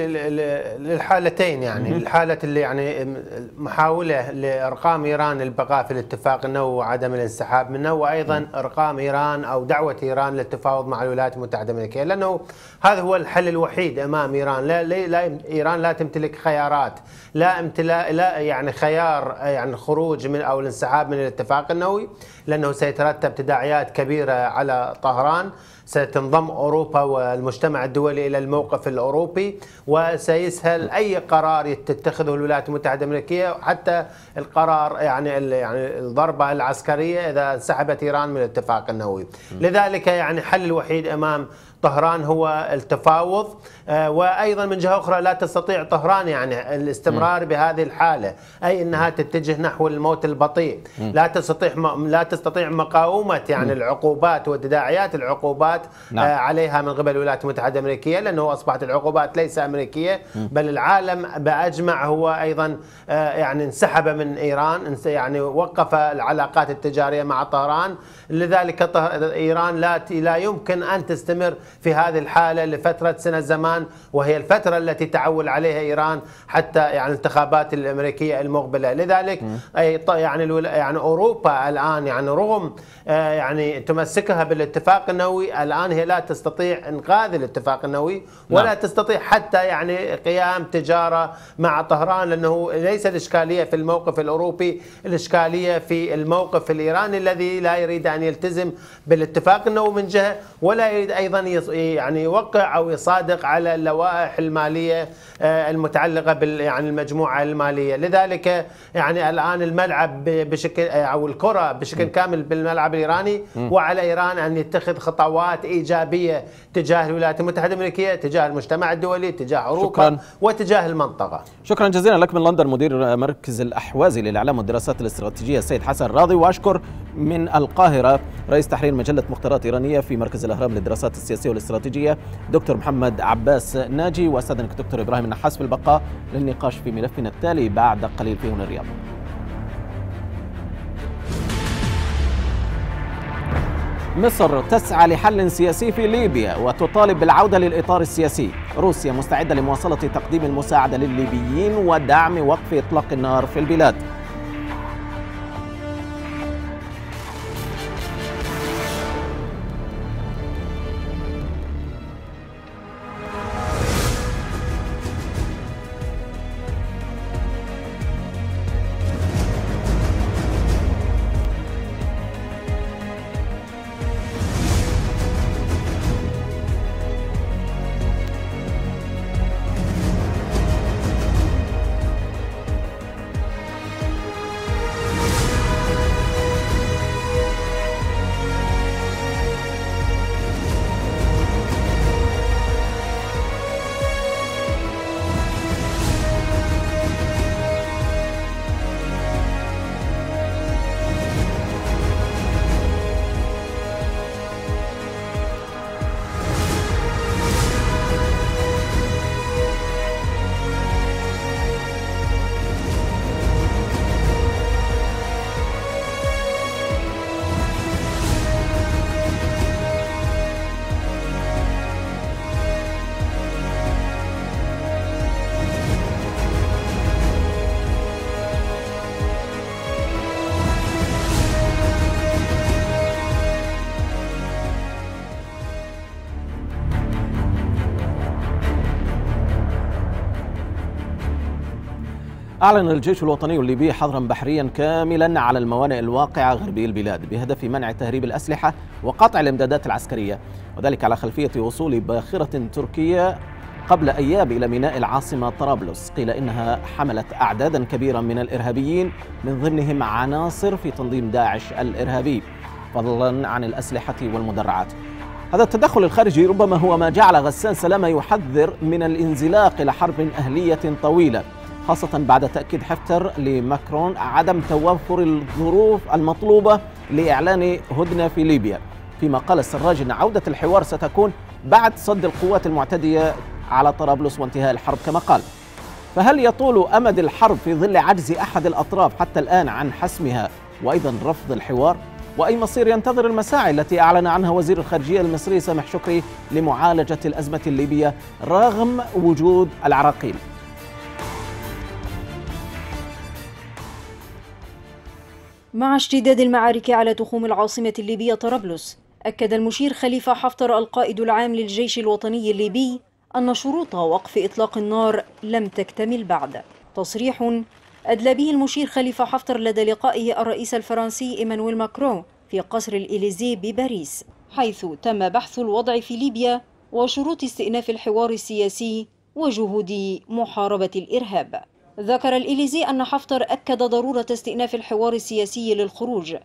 الحالتين يعني الحاله اللي يعني محاوله لارقام ايران البقاء في الاتفاق النووي وعدم الانسحاب منه وايضا ارقام ايران او دعوه ايران للتفاوض مع الولايات المتحده الامريكيه لانه هذا هو الحل الوحيد امام ايران لا, لا, ايران لا تمتلك خيارات لا امتلاء لا يعني خيار يعني الخروج من او الانسحاب من الاتفاق النووي لانه سيترتب تداعيات كبيره على طهران ستنضم أوروبا والمجتمع الدولي إلى الموقف الأوروبي وسيسهل أي قرار تتخذه الولايات المتحدة الأمريكية حتى القرار يعني يعني الضربة العسكرية إذا انسحبت إيران من الاتفاق النووي لذلك يعني حل الوحيد أمام طهران هو التفاوض آه، وايضا من جهه اخرى لا تستطيع طهران يعني الاستمرار بهذه الحاله اي انها تتجه نحو الموت البطيء لا تستطيع لا تستطيع مقاومه يعني العقوبات وتداعيات العقوبات العقوبات آه، نعم. عليها من قبل الولايات المتحده الامريكيه لانه اصبحت العقوبات ليس امريكيه بل العالم باجمع هو ايضا آه، يعني انسحب من ايران يعني وقف العلاقات التجاريه مع طهران لذلك ايران لا لا يمكن ان تستمر في هذه الحاله لفتره سنه زمان وهي الفتره التي تعول عليها ايران حتى يعني الانتخابات الامريكيه المقبله لذلك اي يعني يعني اوروبا الان يعني رغم آه، يعني تمسكها بالاتفاق النووي الان الآن هي لا تستطيع إنقاذ الاتفاق النووي نعم. ولا نعم. تستطيع حتى يعني قيام تجارة مع طهران لأنه ليس الإشكالية في الموقف الأوروبي الإشكالية في الموقف الإيراني الذي لا يريد أن يلتزم بالاتفاق النووي من جهة ولا يريد أيضا يعني يوقع أو يصادق على اللوائح المالية آه، المتعلقه بال يعني المجموعه الماليه لذلك يعني الان الملعب بشكل آه، او الكره بشكل كامل بالملعب الايراني وعلى ايران ان يتخذ خطوات ايجابيه تجاه الولايات المتحده الامريكيه تجاه المجتمع الدولي تجاه اوروبا شكرا. وتجاه المنطقه شكرا جزيلا لك من لندن مدير مركز الاحوازي للاعلام والدراسات الاستراتيجيه السيد حسن راضي واشكر من القاهره رئيس تحرير مجله مختارات ايرانيه في مركز الاهرام للدراسات السياسيه والاستراتيجيه دكتور محمد عباس ناجي واستاذنك دكتور ابراهيم النحاس في البقاء للنقاش في ملفنا التالي بعد قليل في هنا الرياض مصر تسعى لحل سياسي في ليبيا وتطالب بالعودة للإطار السياسي روسيا مستعدة لمواصلة تقديم المساعدة للليبيين ودعم وقف إطلاق النار في البلاد أعلن الجيش الوطني الليبي حظرا بحريا كاملا على الموانئ الواقعة غربي البلاد بهدف منع تهريب الأسلحة وقطع الإمدادات العسكرية وذلك على خلفية وصول باخرة تركية قبل أيام إلى ميناء العاصمة طرابلس قيل إنها حملت أعدادا كبيرا من الإرهابيين من ضمنهم عناصر في تنظيم داعش الإرهابي فضلا عن الأسلحة والمدرعات هذا التدخل الخارجي ربما هو ما جعل غسان سلامة يحذر من الانزلاق إلى حرب أهلية طويلة خاصة بعد تأكيد حفتر لماكرون عدم توفر الظروف المطلوبة لإعلان هدنة في ليبيا فيما قال السراج أن عودة الحوار ستكون بعد صد القوات المعتدية على طرابلس وانتهاء الحرب كما قال فهل يطول أمد الحرب في ظل عجز أحد الأطراف حتى الآن عن حسمها وأيضا رفض الحوار؟ وأي مصير ينتظر المساعي التي أعلن عنها وزير الخارجية المصري سامح شكري لمعالجة الأزمة الليبية رغم وجود العراقيل مع اشتداد المعارك على تخوم العاصمة الليبية طرابلس أكد المشير خليفة حفتر القائد العام للجيش الوطني الليبي أن شروط وقف إطلاق النار لم تكتمل بعد تصريح أدلى به المشير خليفة حفتر لدى لقائه الرئيس الفرنسي إيمانويل ماكرون في قصر الإليزي بباريس حيث تم بحث الوضع في ليبيا وشروط استئناف الحوار السياسي وجهود محاربة الإرهاب ذكر الإليزي أن حفتر أكد ضرورة استئناف الحوار السياسي للخروج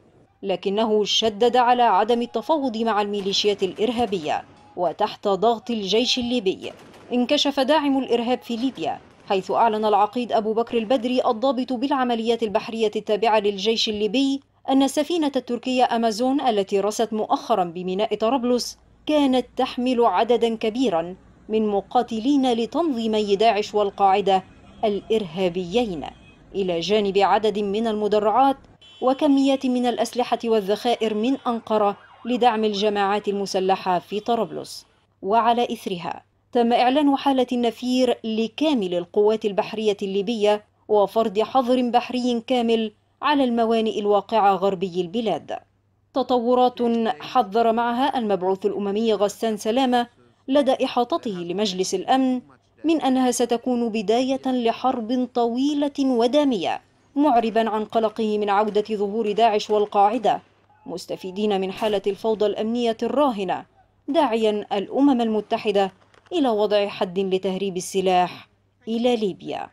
لكنه شدد على عدم التفاوض مع الميليشيات الإرهابية وتحت ضغط الجيش الليبي انكشف داعم الإرهاب في ليبيا حيث أعلن العقيد أبو بكر البدري الضابط بالعمليات البحرية التابعة للجيش الليبي أن السفينة التركية أمازون التي رست مؤخرا بميناء طرابلس كانت تحمل عددا كبيرا من مقاتلين لتنظيمي داعش والقاعدة الإرهابيين إلى جانب عدد من المدرعات وكميات من الأسلحة والذخائر من أنقرة لدعم الجماعات المسلحة في طرابلس وعلى إثرها تم إعلان حالة النفير لكامل القوات البحرية الليبية وفرض حظر بحري كامل على الموانئ الواقعة غربي البلاد تطورات حذر معها المبعوث الأممي غسان سلامة لدى إحاطته لمجلس الأمن من أنها ستكون بداية لحرب طويلة ودامية معربا عن قلقه من عودة ظهور داعش والقاعدة مستفيدين من حالة الفوضى الأمنية الراهنة داعيا الأمم المتحدة إلى وضع حد لتهريب السلاح إلى ليبيا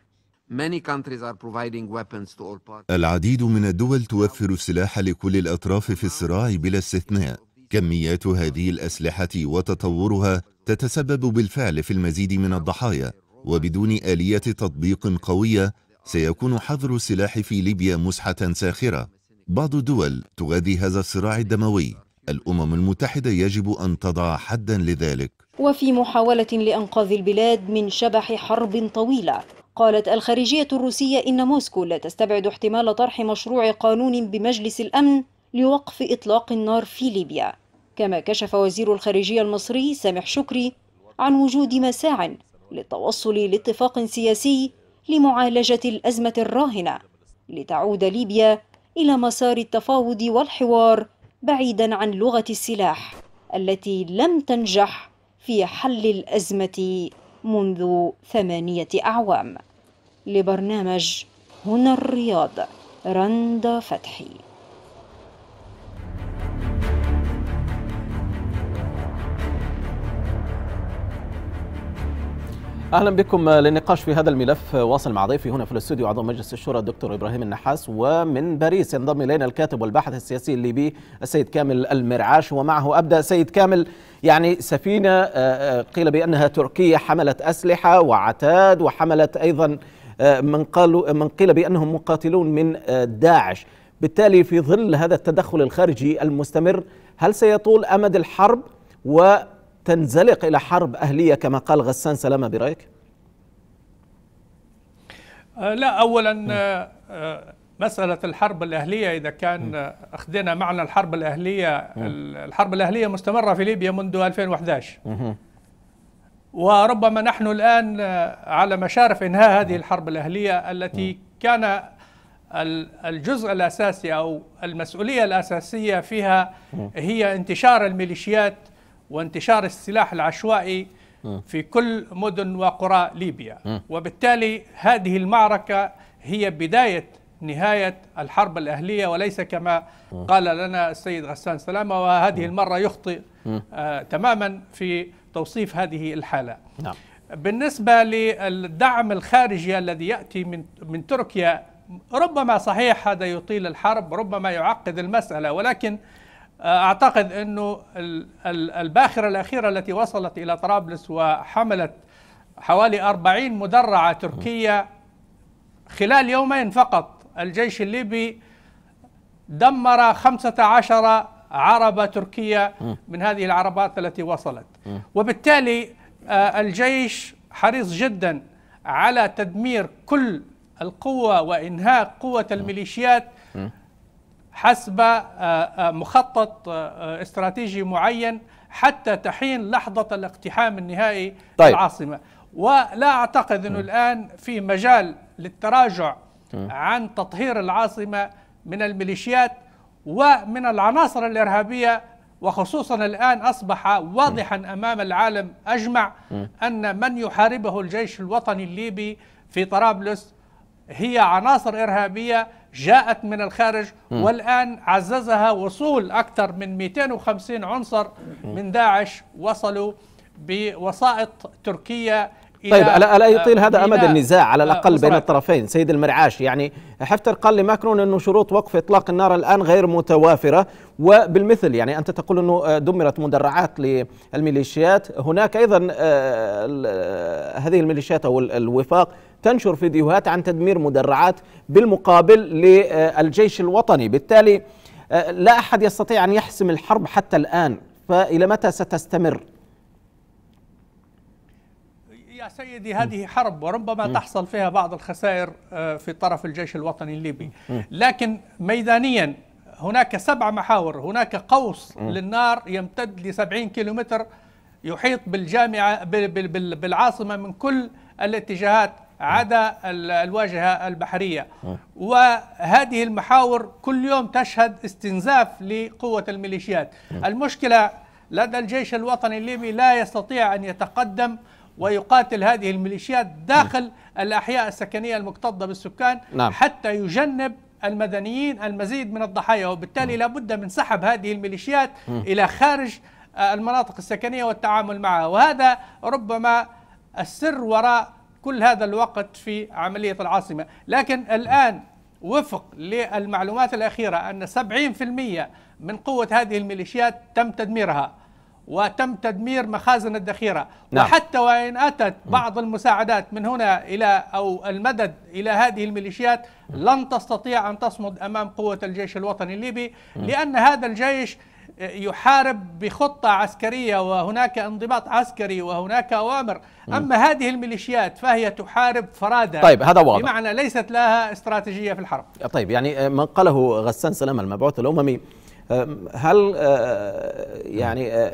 العديد من الدول توفر السلاح لكل الأطراف في الصراع بلا استثناء كميات هذه الأسلحة وتطورها تتسبب بالفعل في المزيد من الضحايا وبدون آلية تطبيق قوية سيكون حظر السلاح في ليبيا مسحة ساخرة بعض الدول تغذي هذا الصراع الدموي الأمم المتحدة يجب أن تضع حدا لذلك وفي محاولة لأنقاذ البلاد من شبح حرب طويلة قالت الخارجية الروسية إن موسكو لا تستبعد احتمال طرح مشروع قانون بمجلس الأمن لوقف إطلاق النار في ليبيا كما كشف وزير الخارجية المصري سامح شكري عن وجود مساع للتوصل لاتفاق سياسي لمعالجة الأزمة الراهنة لتعود ليبيا إلى مسار التفاوض والحوار بعيدا عن لغة السلاح التي لم تنجح في حل الأزمة منذ ثمانية أعوام لبرنامج هنا الرياض رندا فتحي اهلا بكم للنقاش في هذا الملف واصل مع ضيفي هنا في الاستوديو عضو مجلس الشورى الدكتور ابراهيم النحاس ومن باريس ينضم الينا الكاتب والباحث السياسي الليبي السيد كامل المرعاش ومعه ابدا سيد كامل يعني سفينه آه، آه، قيل بانها تركيه حملت اسلحه وعتاد وحملت ايضا آه، من قالوا من قيل بانهم مقاتلون من داعش بالتالي في ظل هذا التدخل الخارجي المستمر هل سيطول امد الحرب و تنزلق إلى حرب أهلية كما قال غسان سلامة برأيك؟ آه، لا أولا آه، آه، مسألة الحرب الأهلية إذا كان أخذنا معنى الحرب الأهلية الحرب الأهلية مستمرة في ليبيا منذ 2011 وربما نحن الآن على مشارف إنهاء هذه الحرب الأهلية التي كان الجزء الأساسي أو المسؤولية الأساسية فيها هي انتشار الميليشيات وانتشار السلاح العشوائي آه. في كل مدن وقرى ليبيا آه. وبالتالي هذه المعركة هي بداية نهاية الحرب الأهلية وليس كما آه. قال لنا السيد غسان سلامة وهذه المرة يخطئ تماما في توصيف هذه الحالة نعم. بالنسبة للدعم الخارجي الذي يأتي من, من تركيا ربما صحيح هذا يطيل الحرب ربما يعقد المسألة ولكن آه، اعتقد انه الباخره الاخيره التي وصلت الى طرابلس وحملت حوالي 40 مدرعه تركيه خلال يومين فقط الجيش الليبي دمر 15 عربه تركيه من هذه العربات التي وصلت وبالتالي آه، الجيش حريص جدا على تدمير كل القوه وانهاء قوه الميليشيات حسب آه، آه، مخطط آه، استراتيجي معين حتى تحين لحظة الاقتحام النهائي طيب. العاصمة ولا أعتقد أنه الآن في مجال للتراجع م. عن تطهير العاصمة من الميليشيات ومن العناصر الإرهابية وخصوصا الآن أصبح واضحا أمام العالم أجمع أن من يحاربه الجيش الوطني الليبي في طرابلس هي عناصر إرهابية جاءت من الخارج والآن عززها وصول أكثر من 250 عنصر من داعش وصلوا بوسائط تركية طيب ألا, ألا يطيل هذا آه، أمد النزاع على آه، الأقل بين الطرفين سيد المرعاش يعني حفتر قال لماكرون أنه شروط وقف إطلاق النار الآن غير متوافرة وبالمثل يعني أنت تقول أنه آه، دمرت مدرعات للميليشيات هناك أيضا هذه الميليشيات أو الوفاق تنشر فيديوهات عن تدمير مدرعات بالمقابل للجيش الوطني بالتالي آه، لا أحد يستطيع أن يحسم الحرب حتى الآن فإلى متى ستستمر؟ يا سيدي هذه حرب وربما تحصل فيها بعض الخسائر آه، في طرف الجيش الوطني الليبي لكن ميدانيا هناك سبع محاور هناك قوس للنار يمتد ل 70 كيلومتر يحيط بالجامعة بالعاصمة من كل الاتجاهات عدا الواجهة البحرية آه. وهذه المحاور كل يوم تشهد استنزاف لقوة الميليشيات آه. المشكلة لدى الجيش الوطني الليبي لا يستطيع أن يتقدم ويقاتل هذه الميليشيات داخل آه. الأحياء السكنية المكتظة بالسكان نعم. حتى يجنب المدنيين المزيد من الضحايا وبالتالي لابد من سحب هذه الميليشيات إلى خارج المناطق السكنية والتعامل معها وهذا ربما السر وراء كل هذا الوقت في عملية العاصمة لكن الآن وفق للمعلومات الأخيرة أن 70% من قوة هذه الميليشيات تم تدميرها وتم تدمير مخازن الذخيرة نعم. وحتى وإن أتت بعض المساعدات من هنا إلى أو المدد إلى هذه الميليشيات لن تستطيع أن تصمد أمام قوة الجيش الوطني الليبي لأن هذا الجيش يحارب بخطة عسكرية وهناك انضباط عسكري وهناك أوامر أما هذه الميليشيات فهي تحارب فرادة طيب هذا واضح بمعنى ليست لها استراتيجية في الحرب طيب يعني آه، من قاله غسان سلام المبعوث الأممي آه، هل آه، يعني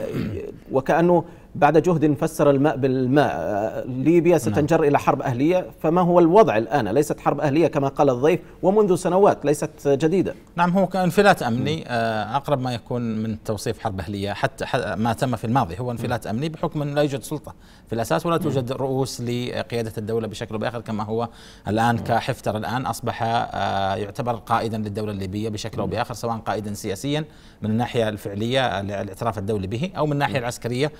وكأنه بعد جهد فسر الماء بالماء ليبيا نعم. ستنجر إلى حرب أهلية فما هو الوضع الآن ليست حرب أهلية كما قال الضيف ومنذ سنوات ليست جديدة نعم هو انفلات أمني آه، أقرب ما يكون من توصيف حرب أهلية حتى ما تم في الماضي هو انفلات أمني بحكم أنه لا يوجد سلطة في الأساس ولا نعم. توجد رؤوس لقيادة الدولة بشكل أو بآخر كما هو الآن نعم. كحفتر الآن أصبح آه، يعتبر قائدا للدولة الليبية بشكل أو بآخر سواء قائدا سياسيا من الناحية الفعلية الاعتراف الدولي به أو من الناحية العسكرية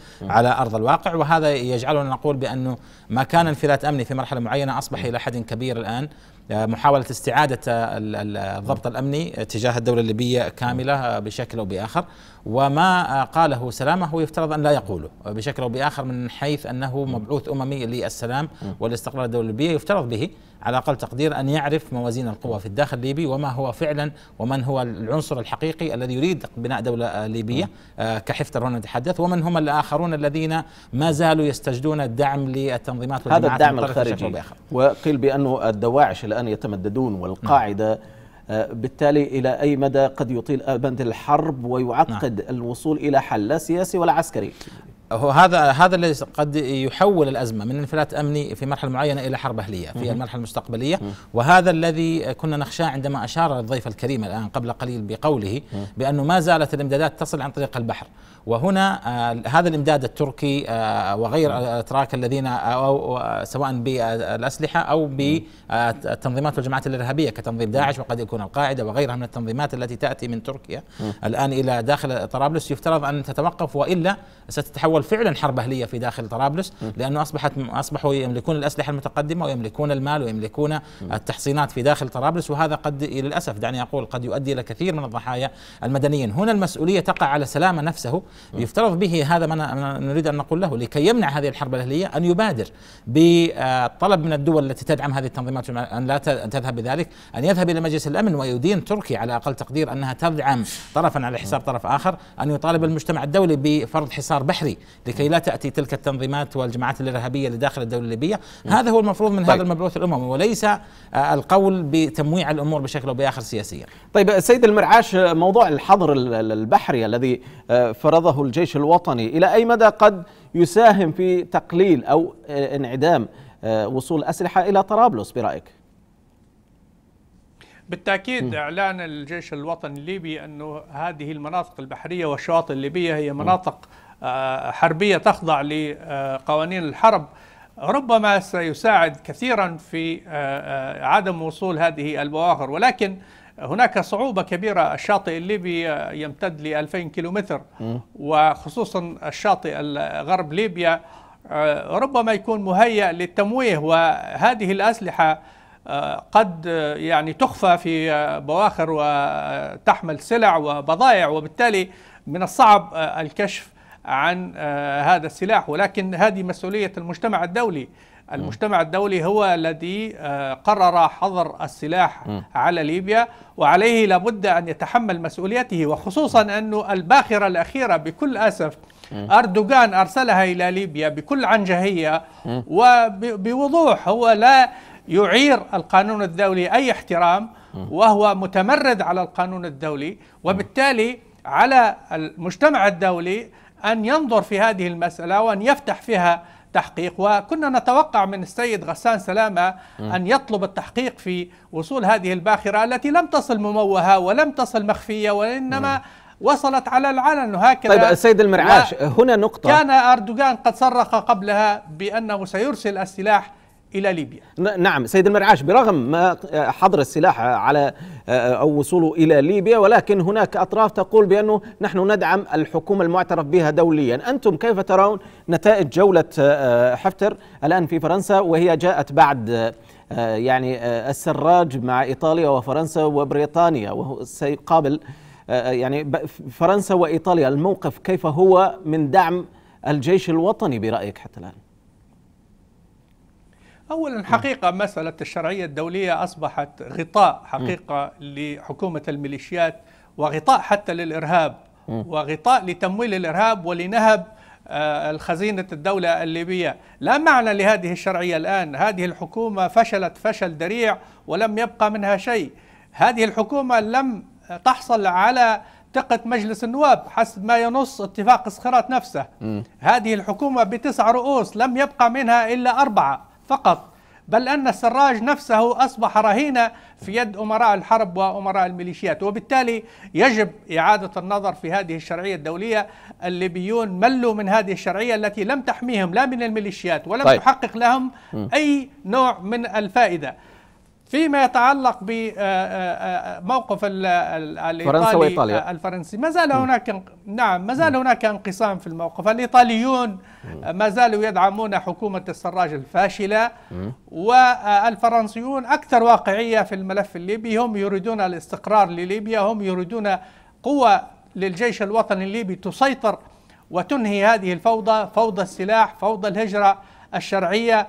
على ارض الواقع وهذا يجعلنا نقول بانه ما كان انفلات امني في مرحله معينه اصبح الى حد كبير الان محاولة استعادة الضبط الأمني تجاه الدولة الليبية كاملة بشكل أو بآخر وما قاله سلامة هو يفترض أن لا يقوله بشكل أو بآخر من حيث أنه مبعوث أممي للسلام والاستقرار الدولة الليبية يفترض به على أقل تقدير أن يعرف موازين القوى في الداخل الليبي وما هو فعلا ومن هو العنصر الحقيقي الذي يريد بناء دولة ليبية آه، كحفتر هنا نتحدث ومن هم الآخرون الذين ما زالوا يستجدون الدعم للتنظيمات هذا الدعم الخارجي وقيل بأنه الدواعش الآن الآن يتمددون والقاعدة آه، بالتالي إلى أي مدى قد يطيل بند الحرب ويعقد نعم. الوصول إلى حل لا سياسي ولا عسكري هو هذا هذا اللي قد يحول الازمه من انفلات امني في مرحله معينه الى حرب اهليه في المرحله المستقبليه وهذا الذي كنا نخشاه عندما اشار الضيف الكريم الان قبل قليل بقوله بانه ما زالت الامدادات تصل عن طريق البحر وهنا آه هذا الامداد التركي آه وغير الاتراك الذين آه، أو آه، سواء بالاسلحه او بالتنظيمات آه، والجماعات الارهابيه كتنظيم داعش وقد يكون القاعده وغيرها من التنظيمات التي تاتي من تركيا الان الى داخل طرابلس يفترض ان تتوقف والا ستتحول تحصل فعلا حرب اهليه في داخل طرابلس لانه اصبحت اصبحوا يملكون الاسلحه المتقدمه ويملكون المال ويملكون التحصينات في داخل طرابلس وهذا قد للاسف دعني اقول قد يؤدي الى كثير من الضحايا المدنيين، هنا المسؤوليه تقع على سلامه نفسه يفترض به هذا ما نريد ان نقول له لكي يمنع هذه الحرب الاهليه ان يبادر بطلب من الدول التي تدعم هذه التنظيمات ان لا تذهب بذلك، ان يذهب الى مجلس الامن ويدين تركيا على اقل تقدير انها تدعم طرفا على حساب طرف اخر، ان يطالب المجتمع الدولي بفرض حصار بحري لكي لا تاتي تلك التنظيمات والجماعات الارهابيه لداخل الدوله الليبيه، هذا هو المفروض من طيب. هذا المبعوث الاممي وليس آه، القول بتمويع الامور بشكل او باخر سياسيا. طيب سيد المرعاش موضوع الحظر البحري الذي آه، فرضه الجيش الوطني الى اي مدى قد يساهم في تقليل او آه، انعدام وصول الاسلحه الى طرابلس برايك؟ بالتاكيد اعلان الجيش الوطني الليبي انه هذه المناطق البحريه والشواطئ الليبيه هي مناطق م. حربية تخضع لقوانين الحرب ربما سيساعد كثيرا في آه، آه، عدم وصول هذه البواخر ولكن هناك صعوبة كبيرة الشاطئ الليبي يمتد ل 2000 كيلومتر وخصوصا الشاطئ غرب ليبيا آه، ربما يكون مهيأ للتمويه وهذه الأسلحة قد يعني تخفى في بواخر وتحمل سلع وبضائع وبالتالي من الصعب الكشف عن آه، هذا السلاح ولكن هذه مسؤولية المجتمع الدولي المجتمع الدولي هو الذي آه، قرر حظر السلاح م. على ليبيا وعليه لابد أن يتحمل مسؤوليته وخصوصا أن الباخرة الأخيرة بكل أسف أردوغان أرسلها إلى ليبيا بكل عنجهية وبوضوح هو لا يعير القانون الدولي أي احترام وهو متمرد على القانون الدولي وبالتالي على المجتمع الدولي أن ينظر في هذه المسألة وأن يفتح فيها تحقيق وكنا نتوقع من السيد غسان سلامة أن يطلب التحقيق في وصول هذه الباخرة التي لم تصل مموهة ولم تصل مخفية وإنما وصلت على العلن وهكذا طيب السيد المرعاش هنا نقطة كان أردوغان قد صرخ قبلها بأنه سيرسل السلاح الى ليبيا نعم سيد المرعاش برغم ما آه، حظر السلاح على آه، او وصوله الى ليبيا ولكن هناك اطراف تقول بانه نحن ندعم الحكومه المعترف بها دوليا انتم كيف ترون نتائج جوله آه، حفتر الان في فرنسا وهي جاءت بعد يعني السراج مع ايطاليا وفرنسا وبريطانيا وهو سيقابل يعني فرنسا وايطاليا الموقف كيف هو من دعم الجيش الوطني برايك حتى الان أولا آه. حقيقة مسألة الشرعية الدولية أصبحت غطاء حقيقة لحكومة الميليشيات وغطاء حتى للإرهاب وغطاء لتمويل الإرهاب ولنهب آه، الخزينة الدولة الليبية لا معنى لهذه الشرعية الآن هذه الحكومة فشلت فشل ذريع ولم يبقى منها شيء هذه الحكومة لم تحصل على ثقة مجلس النواب حسب ما ينص اتفاق سقراط نفسه م. هذه الحكومة بتسع رؤوس لم يبقى منها إلا أربعة فقط بل أن السراج نفسه أصبح رهينة في يد أمراء الحرب وأمراء الميليشيات وبالتالي يجب إعادة النظر في هذه الشرعية الدولية الليبيون ملوا من هذه الشرعية التي لم تحميهم لا من الميليشيات ولم طيب. تحقق لهم م. أي نوع من الفائدة فيما يتعلق بموقف آه، آه، آه، الايطالي وايطاليا الفرنسي ما زال هناك نعم ما زال هناك انقسام في الموقف الايطاليون ما زالوا يدعمون حكومه السراج الفاشله والفرنسيون اكثر واقعيه في الملف الليبي هم يريدون الاستقرار لليبيا هم يريدون قوه للجيش الوطني الليبي تسيطر وتنهي هذه الفوضى فوضى السلاح فوضى الهجره الشرعيه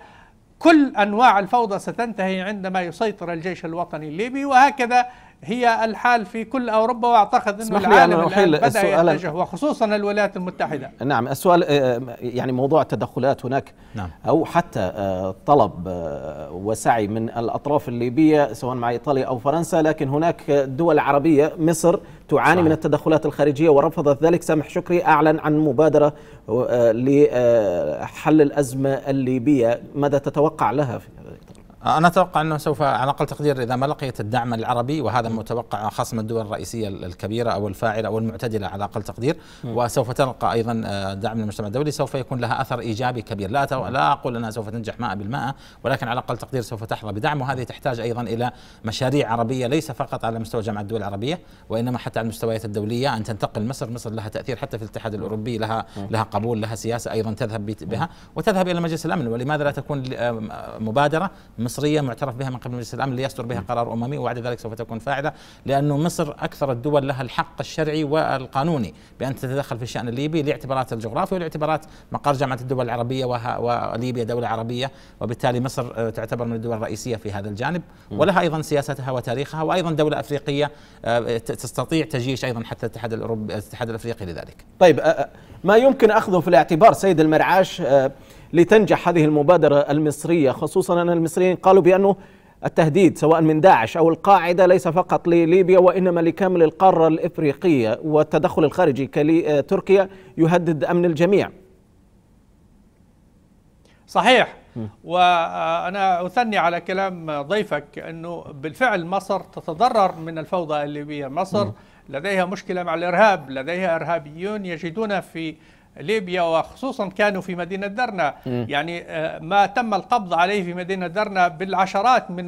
كل أنواع الفوضى ستنتهي عندما يسيطر الجيش الوطني الليبي وهكذا هي الحال في كل أوروبا وأعتقد أن العالم الآن بدأ يتجه وخصوصا الولايات المتحدة نعم السؤال آه، يعني موضوع التدخلات هناك نعم. أو حتى آه، طلب آه، وسعي من الأطراف الليبية سواء مع إيطاليا أو فرنسا لكن هناك دول عربية مصر تعاني صحيح. من التدخلات الخارجية ورفضت ذلك سامح شكري أعلن عن مبادرة آه، لحل آه، الأزمة الليبية ماذا تتوقع لها في هذا انا اتوقع انه سوف على اقل تقدير اذا ما لقيت الدعم العربي وهذا متوقع خاصه من الدول الرئيسيه الكبيره او الفاعله او المعتدله على اقل تقدير وسوف تلقى ايضا آه، دعم من المجتمع الدولي سوف يكون لها اثر ايجابي كبير لا لا اقول انها سوف تنجح 100% ولكن على اقل تقدير سوف تحظى بدعم وهذه تحتاج ايضا الى مشاريع عربيه ليس فقط على مستوى جامعه الدول العربيه وانما حتى على المستويات الدوليه ان تنتقل مصر مصر لها تاثير حتى في الاتحاد الاوروبي لها لها قبول لها سياسه ايضا تذهب بها وتذهب الى مجلس الامن ولماذا لا تكون آه، مبادره مصر مصريه معترف بها من قبل مجلس الامن ليصدر بها قرار اممي وبعد ذلك سوف تكون فاعله لانه مصر اكثر الدول لها الحق الشرعي والقانوني بان تتدخل في الشان الليبي لاعتبارات الجغرافيا ولاعتبارات مقر جامعه الدول العربيه وليبيا دوله عربيه وبالتالي مصر آه، تعتبر من الدول الرئيسيه في هذا الجانب ولها ايضا سياستها وتاريخها وايضا دوله افريقيه آه، تستطيع تجيش ايضا حتى الاتحاد الاوروبي الاتحاد الافريقي لذلك. طيب آه، ما يمكن اخذه في الاعتبار سيد المرعاش لتنجح هذه المبادرة المصرية خصوصا أن المصريين قالوا بأنه التهديد سواء من داعش أو القاعدة ليس فقط لليبيا وإنما لكامل القارة الإفريقية والتدخل الخارجي كتركيا يهدد أمن الجميع صحيح وانا اثني على كلام ضيفك انه بالفعل مصر تتضرر من الفوضى الليبيه، مصر لديها مشكله مع الارهاب، لديها ارهابيون يجدون في ليبيا وخصوصا كانوا في مدينة درنا م. يعني آه، ما تم القبض عليه في مدينة درنا بالعشرات من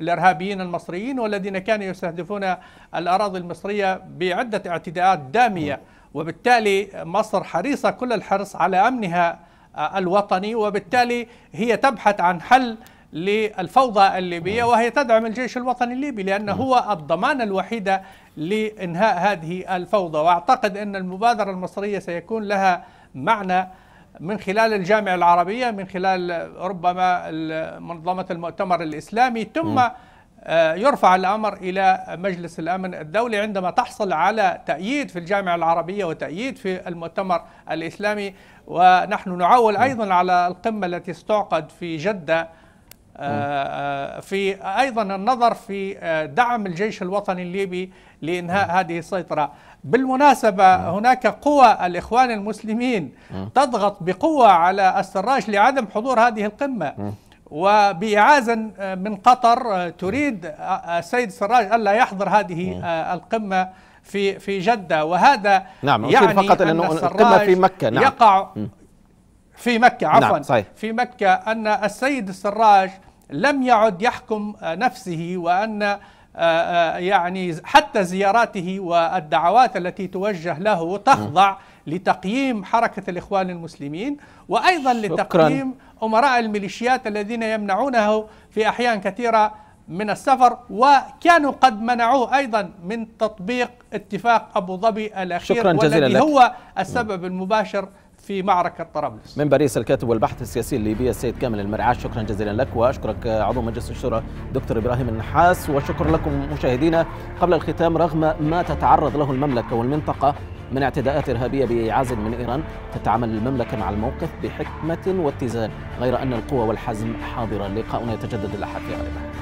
الإرهابيين المصريين والذين كانوا يستهدفون الأراضي المصرية بعدة اعتداءات دامية م. وبالتالي مصر حريصة كل الحرص على أمنها آه، الوطني وبالتالي هي تبحث عن حل للفوضى الليبية نعم. وهي تدعم الجيش الوطني الليبي لأنه نعم. هو الضمان الوحيده لإنهاء هذه الفوضى وأعتقد أن المبادرة المصرية سيكون لها معنى من خلال الجامعة العربية من خلال ربما منظمة المؤتمر الإسلامي ثم نعم. آه، يرفع الأمر إلى مجلس الأمن الدولي عندما تحصل على تأييد في الجامعة العربية وتأييد في المؤتمر الإسلامي ونحن نعول أيضا على القمة التي ستعقد في جدة آه، آه، في ايضا النظر في آه، دعم الجيش الوطني الليبي لانهاء نعم. هذه السيطره بالمناسبه نعم. هناك قوى الاخوان المسلمين نعم. تضغط بقوه على السراج لعدم حضور هذه القمه وبإعازة من قطر تريد السيد سراج ألا يحضر هذه القمة في في جدة وهذا نعم يعني فقط أن القمة في مكة نعم يقع في مكة عفوا نعم صحيح. في مكة أن السيد السراج لم يعد يحكم نفسه وأن آه، آه، يعني حتى زياراته والدعوات التي توجه له تخضع لتقييم حركة الإخوان المسلمين وأيضا لتقييم أمراء الميليشيات الذين يمنعونه في أحيان كثيرة من السفر وكانوا قد منعوه أيضا من تطبيق اتفاق أبو ظبي الأخير شكرا جزيلا والذي لك. هو السبب المباشر في معركة طرابلس من باريس الكاتب والبحث السياسي الليبي السيد كامل المرعاش شكرا جزيلا لك وأشكرك عضو مجلس الشورى دكتور إبراهيم النحاس وشكرا لكم مشاهدينا قبل الختام رغم ما تتعرض له المملكة والمنطقة من اعتداءات إرهابية بإعاز من إيران تتعامل المملكة مع الموقف بحكمة واتزان غير أن القوة والحزم حاضرة لقاؤنا يتجدد الأحد في غالبها